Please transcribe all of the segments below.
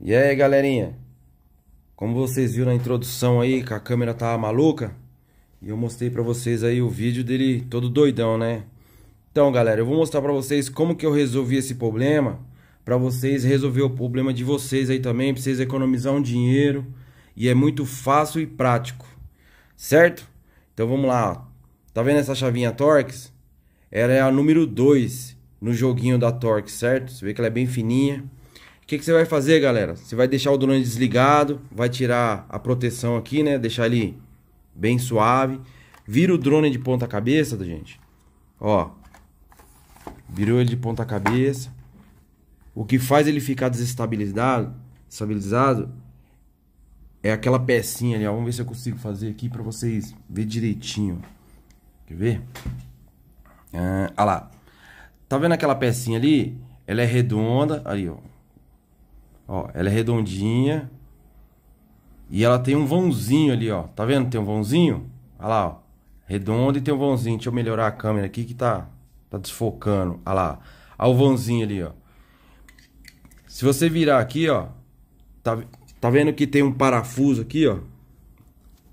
E aí, galerinha? Como vocês viram na introdução aí, que a câmera tava tá maluca, e eu mostrei pra vocês aí o vídeo dele todo doidão, né? Então, galera, eu vou mostrar pra vocês como que eu resolvi esse problema, pra vocês resolver o problema de vocês aí também, pra vocês economizar um dinheiro, e é muito fácil e prático, certo? Então vamos lá, tá vendo essa chavinha Torx? Ela é a número 2 no joguinho da Torx, certo? Você vê que ela é bem fininha que, que você vai fazer, galera? Você vai deixar o drone desligado, vai tirar a proteção aqui, né? Deixar ele bem suave. Vira o drone de ponta cabeça, tá, gente. Ó. Virou ele de ponta cabeça. O que faz ele ficar desestabilizado, estabilizado, é aquela pecinha ali, ó. Vamos ver se eu consigo fazer aqui para vocês ver direitinho. Quer ver? Ah, lá. Tá vendo aquela pecinha ali? Ela é redonda. Aí, ó. Ó, ela é redondinha. E ela tem um vãozinho ali, ó. Tá vendo? Tem um vãozinho. Olha lá, ó. Redonda e tem um vãozinho. Deixa eu melhorar a câmera aqui que tá, tá desfocando. Olha lá. Olha o vãozinho ali, ó. Se você virar aqui, ó. Tá, tá vendo que tem um parafuso aqui, ó.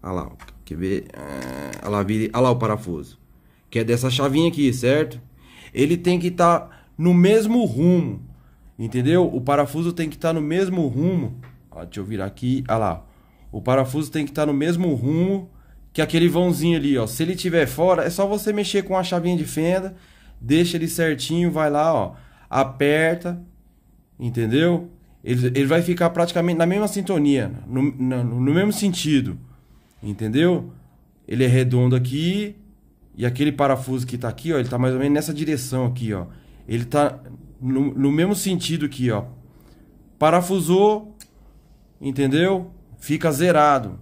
Olha lá, ó. Quer ver? Ah, olha lá, vira, olha lá o parafuso. Que é dessa chavinha aqui, certo? Ele tem que estar tá no mesmo rumo. Entendeu? O parafuso tem que estar tá no mesmo rumo. Ó, deixa eu virar aqui. Olha lá. O parafuso tem que estar tá no mesmo rumo que aquele vãozinho ali, ó. Se ele tiver fora, é só você mexer com a chavinha de fenda, deixa ele certinho, vai lá, ó, aperta, entendeu? Ele, ele vai ficar praticamente na mesma sintonia, no, no, no mesmo sentido, entendeu? Ele é redondo aqui e aquele parafuso que tá aqui, ó, ele tá mais ou menos nessa direção aqui, ó. Ele tá no, no mesmo sentido aqui, ó. Parafusou, entendeu? Fica zerado.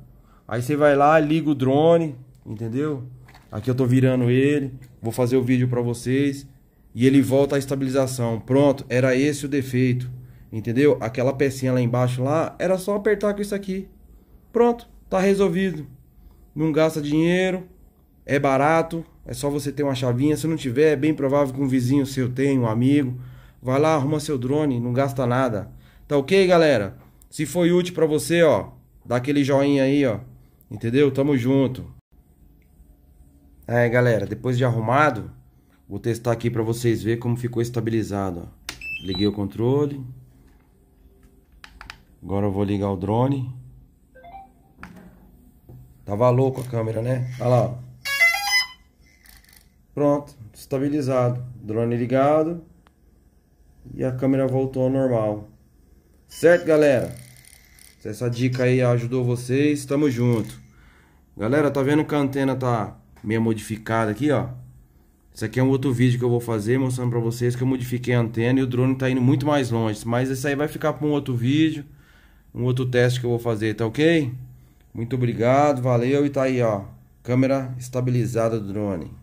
Aí você vai lá, liga o drone, entendeu? Aqui eu tô virando ele, vou fazer o vídeo para vocês e ele volta à estabilização. Pronto, era esse o defeito. Entendeu? Aquela pecinha lá embaixo lá, era só apertar com isso aqui. Pronto, tá resolvido. Não gasta dinheiro, é barato, é só você ter uma chavinha. Se não tiver, é bem provável que um vizinho seu tenha, um amigo. Vai lá, arruma seu drone, não gasta nada. Tá ok, galera? Se foi útil para você, ó, dá aquele joinha aí, ó. Entendeu? Tamo junto. É, galera, depois de arrumado, vou testar aqui para vocês ver como ficou estabilizado, ó. Liguei o controle. Agora eu vou ligar o drone. Tava louco a câmera, né? Olha lá. Pronto, estabilizado. Drone ligado e a câmera voltou ao normal. Certo, galera? Se essa dica aí ajudou vocês, tamo junto. Galera, tá vendo que a antena tá meio modificada aqui, ó? Isso aqui é um outro vídeo que eu vou fazer mostrando pra vocês que eu modifiquei a antena e o drone tá indo muito mais longe. Mas isso aí vai ficar pra um outro vídeo, um outro teste que eu vou fazer, tá ok? Muito obrigado, valeu e tá aí, ó. Câmera estabilizada do drone.